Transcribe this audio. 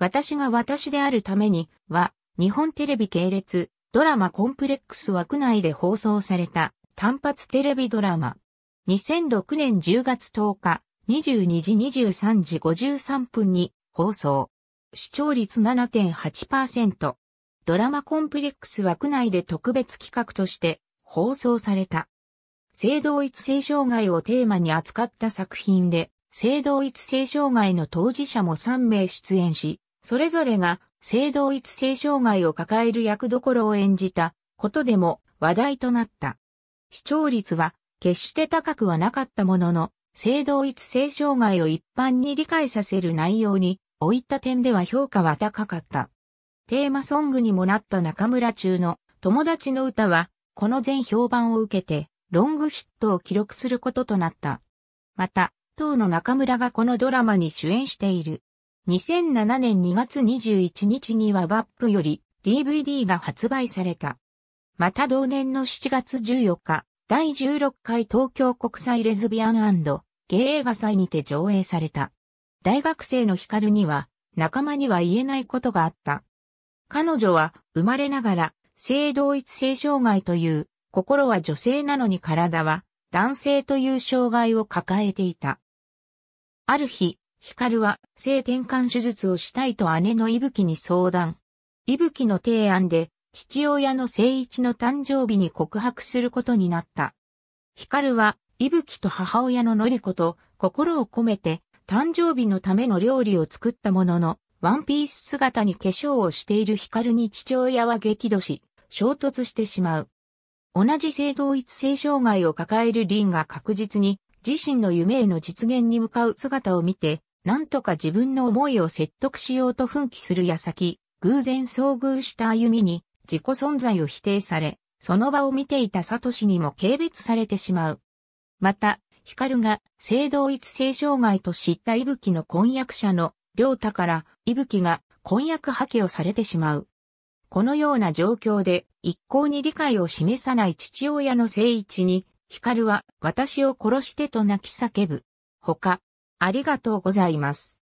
私が私であるためには、日本テレビ系列、ドラマコンプレックス枠内で放送された単発テレビドラマ。2006年10月10日、22時23時53分に放送。視聴率7.8%。ドラマコンプレックス枠内で特別企画として放送された。性同一性障害をテーマに扱った作品で、性同一性障害の当事者も3名出演し、それぞれが性同一性障害を抱える役どころを演じたことでも話題となった。視聴率は決して高くはなかったものの、性同一性障害を一般に理解させる内容に置いた点では評価は高かった。テーマソングにもなった中村中の友達の歌は、この全評判を受けて、ロングヒットを記録することとなった。また、当の中村がこのドラマに主演している。2007年2月21日にはバップより DVD が発売された。また同年の7月14日、第16回東京国際レズビアンゲイ映画祭にて上映された。大学生のヒカルには、仲間には言えないことがあった。彼女は生まれながら性同一性障害という心は女性なのに体は男性という障害を抱えていた。ある日、光は性転換手術をしたいと姉の伊吹に相談。伊吹の提案で、父親の聖一の誕生日に告白することになった。光は、伊吹と母親ののり子と心を込めて、誕生日のための料理を作ったものの、ワンピース姿に化粧をしている光に父親は激怒し、衝突してしまう。同じ性同一性障害を抱えるリンが確実に自身の夢への実現に向かう姿を見て、なんとか自分の思いを説得しようと奮起する矢先、偶然遭遇した歩みに自己存在を否定され、その場を見ていたサトシにも軽蔑されてしまう。また、ヒカルが性同一性障害と知った伊吹の婚約者の良太から伊吹が婚約破棄をされてしまう。このような状況で一向に理解を示さない父親の聖一に、ヒカルは私を殺してと泣き叫ぶ。他、ありがとうございます。